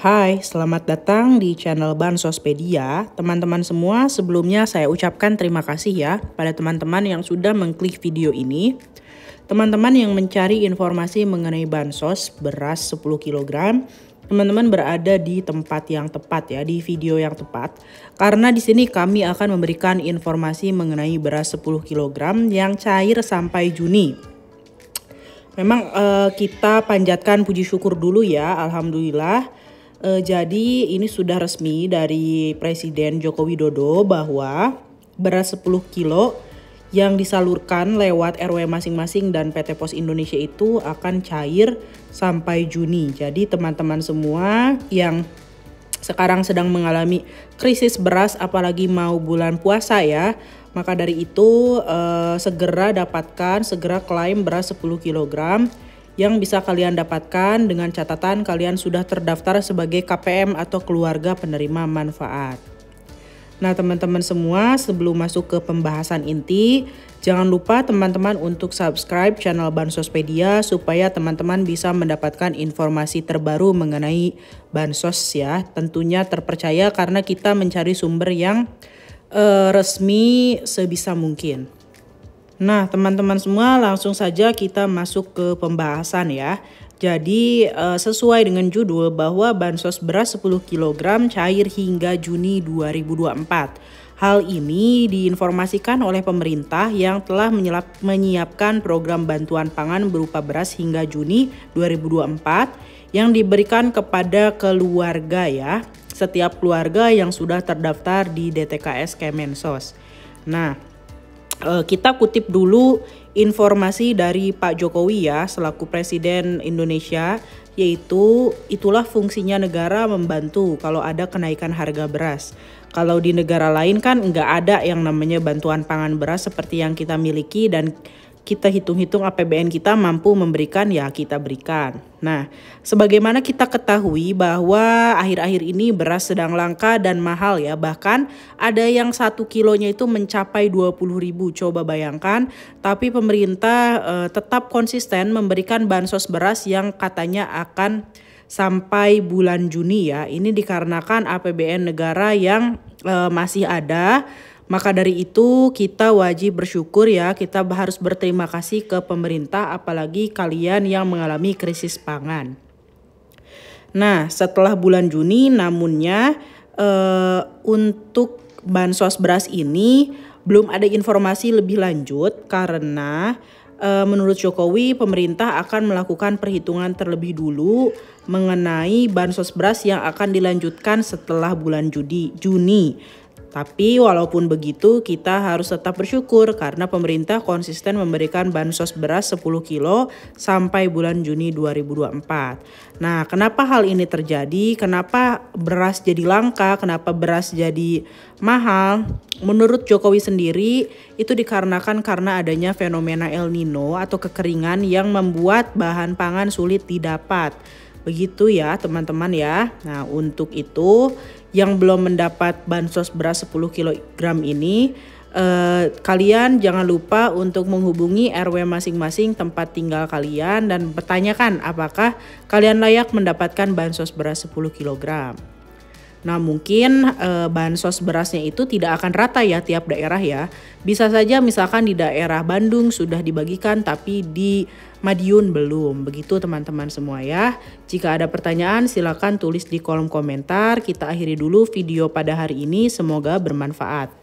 Hai, selamat datang di channel Bansospedia. Teman-teman semua, sebelumnya saya ucapkan terima kasih ya pada teman-teman yang sudah mengklik video ini. Teman-teman yang mencari informasi mengenai bansos beras 10 kg, teman-teman berada di tempat yang tepat ya, di video yang tepat. Karena di sini kami akan memberikan informasi mengenai beras 10 kg yang cair sampai Juni. Memang uh, kita panjatkan puji syukur dulu ya, alhamdulillah Uh, jadi ini sudah resmi dari Presiden Joko Widodo bahwa beras 10 kilo yang disalurkan lewat RW masing-masing dan PT Pos Indonesia itu akan cair sampai Juni. Jadi teman-teman semua yang sekarang sedang mengalami krisis beras apalagi mau bulan puasa ya. Maka dari itu eh, segera dapatkan, segera klaim beras 10 kilogram yang bisa kalian dapatkan dengan catatan kalian sudah terdaftar sebagai KPM atau keluarga penerima manfaat. Nah, teman-teman semua, sebelum masuk ke pembahasan inti, jangan lupa teman-teman untuk subscribe channel Bansospedia supaya teman-teman bisa mendapatkan informasi terbaru mengenai bansos ya. Tentunya terpercaya karena kita mencari sumber yang uh, resmi sebisa mungkin. Nah, teman-teman semua, langsung saja kita masuk ke pembahasan ya. Jadi, eh, sesuai dengan judul bahwa bansos beras 10 kg cair hingga Juni 2024. Hal ini diinformasikan oleh pemerintah yang telah menyiapkan program bantuan pangan berupa beras hingga Juni 2024 yang diberikan kepada keluarga ya, setiap keluarga yang sudah terdaftar di DTKS Kemensos. Nah, Eh, kita kutip dulu informasi dari Pak Jokowi ya selaku Presiden Indonesia yaitu itulah fungsinya negara membantu kalau ada kenaikan harga beras. Kalau di negara lain kan nggak ada yang namanya bantuan pangan beras seperti yang kita miliki dan kita hitung-hitung APBN kita mampu memberikan ya kita berikan. Nah, sebagaimana kita ketahui bahwa akhir-akhir ini beras sedang langka dan mahal ya. Bahkan ada yang satu kilonya itu mencapai puluh ribu. Coba bayangkan, tapi pemerintah eh, tetap konsisten memberikan bansos beras yang katanya akan sampai bulan Juni ya. Ini dikarenakan APBN negara yang e, masih ada maka dari itu kita wajib bersyukur ya, kita harus berterima kasih ke pemerintah apalagi kalian yang mengalami krisis pangan. Nah, setelah bulan Juni namunnya eh, untuk bansos beras ini belum ada informasi lebih lanjut karena eh, menurut Jokowi pemerintah akan melakukan perhitungan terlebih dulu mengenai bansos beras yang akan dilanjutkan setelah bulan Juni. Tapi walaupun begitu kita harus tetap bersyukur karena pemerintah konsisten memberikan bansos beras 10 kilo sampai bulan Juni 2024. Nah, kenapa hal ini terjadi? Kenapa beras jadi langka? Kenapa beras jadi mahal? Menurut Jokowi sendiri, itu dikarenakan karena adanya fenomena El Nino atau kekeringan yang membuat bahan pangan sulit didapat. Begitu ya, teman-teman ya. Nah, untuk itu yang belum mendapat bansos beras 10 kg ini eh, kalian jangan lupa untuk menghubungi RW masing-masing tempat tinggal kalian dan bertanyakan apakah kalian layak mendapatkan bansos beras 10 kg. Nah, mungkin e, eh, bansos berasnya itu tidak akan rata ya tiap daerah ya. Bisa saja misalkan di daerah Bandung sudah dibagikan tapi di Madiun belum. Begitu teman-teman semua ya. Jika ada pertanyaan silakan tulis di kolom komentar. Kita akhiri dulu video pada hari ini. Semoga bermanfaat.